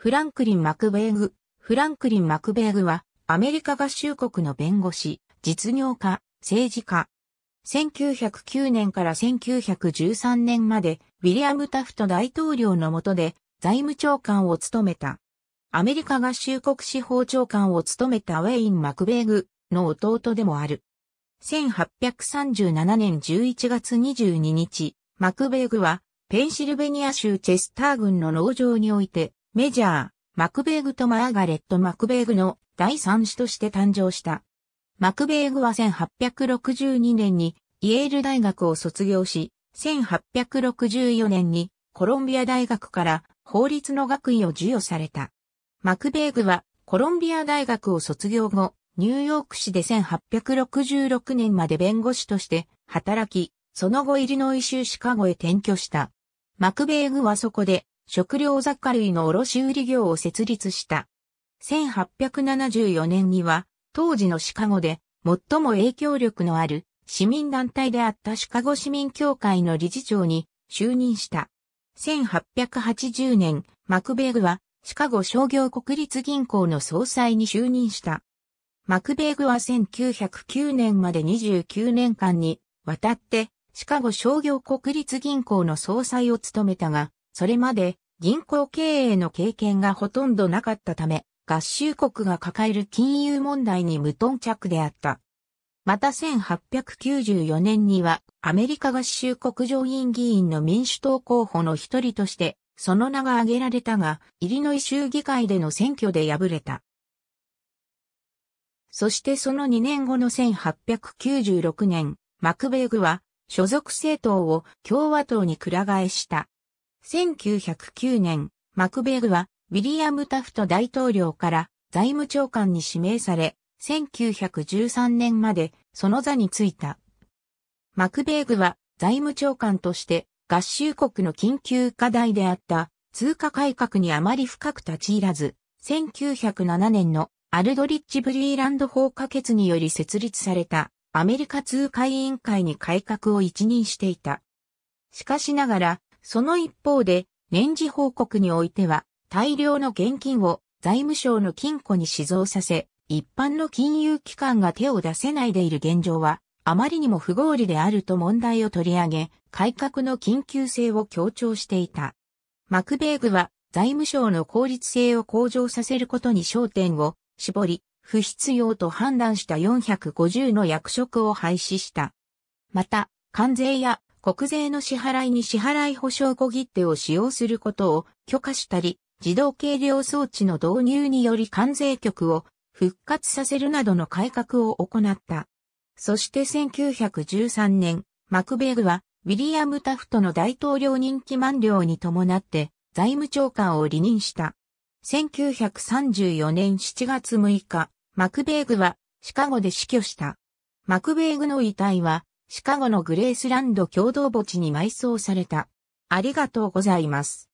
フランクリン・マクベーグ。フランクリン・マクベーグは、アメリカ合衆国の弁護士、実業家、政治家。1909年から1913年まで、ウィリアム・タフト大統領の下で、財務長官を務めた。アメリカ合衆国司法長官を務めたウェイン・マクベーグの弟でもある。1837年11月22日、マクベーグは、ペンシルベニア州チェスター郡の農場において、メジャー、マクベーグとマーガレット・マクベーグの第三子として誕生した。マクベーグは1862年にイェール大学を卒業し、1864年にコロンビア大学から法律の学位を授与された。マクベーグはコロンビア大学を卒業後、ニューヨーク市で1866年まで弁護士として働き、その後イリノイ州シカゴへ転居した。マクベーグはそこで食料雑貨類の卸売業を設立した。1874年には、当時のシカゴで最も影響力のある市民団体であったシカゴ市民協会の理事長に就任した。1880年、マクベーグはシカゴ商業国立銀行の総裁に就任した。マクベーグは1909年まで29年間にわたってシカゴ商業国立銀行の総裁を務めたが、それまで銀行経営の経験がほとんどなかったため、合衆国が抱える金融問題に無頓着であった。また1894年にはアメリカ合衆国上院議員の民主党候補の一人としてその名が挙げられたが、イリノイ州議会での選挙で敗れた。そしてその2年後の1896年、マクベーグは所属政党を共和党に倶ら替えした。1909年、マクベーグはウィリアム・タフト大統領から財務長官に指名され、1913年までその座に就いた。マクベーグは財務長官として合衆国の緊急課題であった通貨改革にあまり深く立ち入らず、1907年のアルドリッジ・ブリーランド法可決により設立されたアメリカ通貨委員会に改革を一任していた。しかしながらその一方で、年次報告においては、大量の現金を財務省の金庫に死蔵させ、一般の金融機関が手を出せないでいる現状は、あまりにも不合理であると問題を取り上げ、改革の緊急性を強調していた。マクベーグは、財務省の効率性を向上させることに焦点を絞り、不必要と判断した450の役職を廃止した。また、関税や国税の支払いに支払い保証小切手を使用することを許可したり、自動計量装置の導入により関税局を復活させるなどの改革を行った。そして1913年、マクベーグはウィリアム・タフトの大統領任期満了に伴って財務長官を離任した。1934年7月6日、マクベーグはシカゴで死去した。マクベーグの遺体はシカゴのグレースランド共同墓地に埋葬された。ありがとうございます。